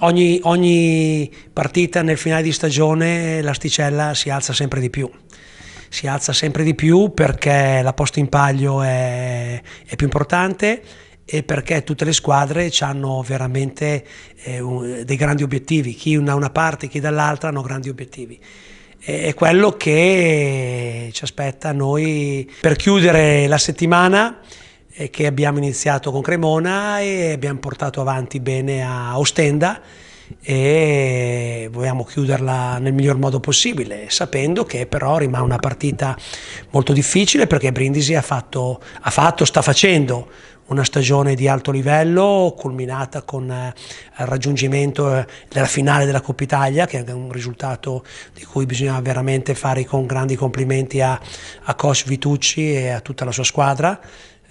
Ogni, ogni, partita nel finale di stagione l'asticella si alza sempre di più. Si alza sempre di più perché la posta in palio è, è più importante e perché tutte le squadre hanno veramente eh, un, dei grandi obiettivi, chi da una parte, chi dall'altra hanno grandi obiettivi. E, è quello che ci aspetta a noi per chiudere la settimana. Eh, che abbiamo iniziato con Cremona e abbiamo portato avanti bene a Ostenda e vogliamo chiuderla nel miglior modo possibile, sapendo che però rimane una partita molto difficile perché Brindisi ha fatto, ha fatto sta facendo una stagione di alto livello culminata con eh, il raggiungimento eh, della finale della Coppa Italia che è un risultato di cui bisogna veramente fare con grandi complimenti a, a Coach Vitucci e a tutta la sua squadra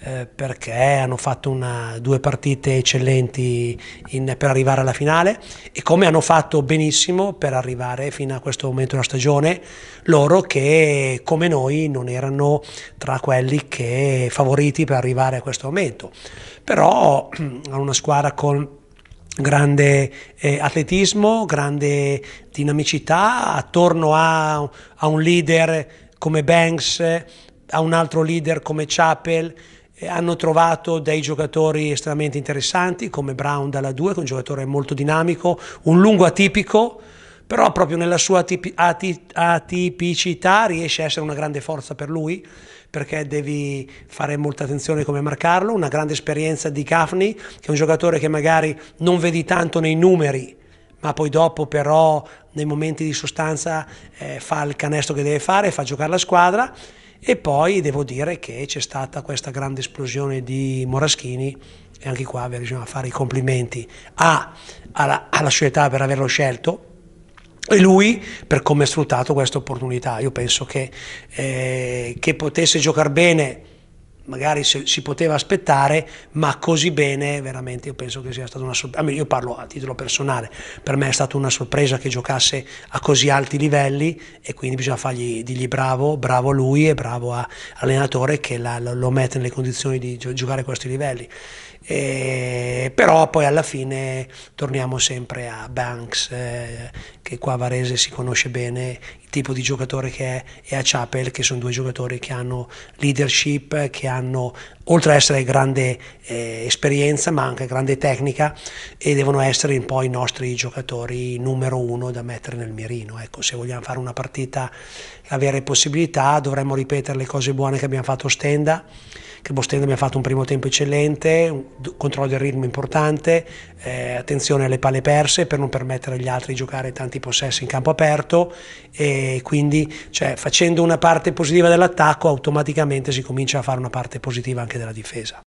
eh, perché hanno fatto una, due partite eccellenti in, per arrivare alla finale e come hanno fatto benissimo per arrivare fino a questo momento della stagione loro che come noi non erano tra quelli che favoriti per arrivare a questo momento. Però hanno una squadra con grande eh, atletismo, grande dinamicità, attorno a, a, un leader come Banks, a un altro leader come Chappell, hanno trovato dei giocatori estremamente interessanti come Brown dalla 2, che è un giocatore molto dinamico, un lungo atipico, però proprio nella sua atip- atip- atipicità riesce a essere una grande forza per lui perché devi fare molta attenzione come marcarlo, una grande esperienza di Cafni, che è un giocatore che magari non vedi tanto nei numeri, ma poi dopo però nei momenti di sostanza eh, fa il canestro che deve fare, fa giocare la squadra e poi devo dire che c'è stata questa grande esplosione di Moraschini e anche qua bisogna fare i complimenti a, alla, alla società per averlo scelto, e lui per come ha sfruttato questa opportunità. Io penso che, eh, che potesse giocare bene magari se, si poteva aspettare, ma così bene veramente io penso che sia stata una sorpresa, io parlo a titolo personale, per me è stata una sorpresa che giocasse a così alti livelli e quindi bisogna fargli dirgli bravo, bravo lui e bravo all'allenatore che la, lo mette nelle condizioni di giocare a questi livelli eh, però poi alla fine torniamo sempre a Banks, eh, che qua a Varese si conosce bene, il tipo di giocatore che è, e a Chapel, che sono due giocatori che hanno leadership, che hanno, oltre ad essere grande eh, esperienza, ma anche grande tecnica, e devono essere un po' i nostri giocatori numero uno da mettere nel mirino. Ecco, se vogliamo fare una partita, avere possibilità, dovremmo ripetere le cose buone che abbiamo fatto Stenda che Bostende abbiamo fatto un primo tempo eccellente, un controllo del ritmo importante, eh, attenzione alle palle perse per non permettere agli altri di giocare tanti possessi in campo aperto e quindi cioè, facendo una parte positiva dell'attacco automaticamente si comincia a fare una parte positiva anche della difesa.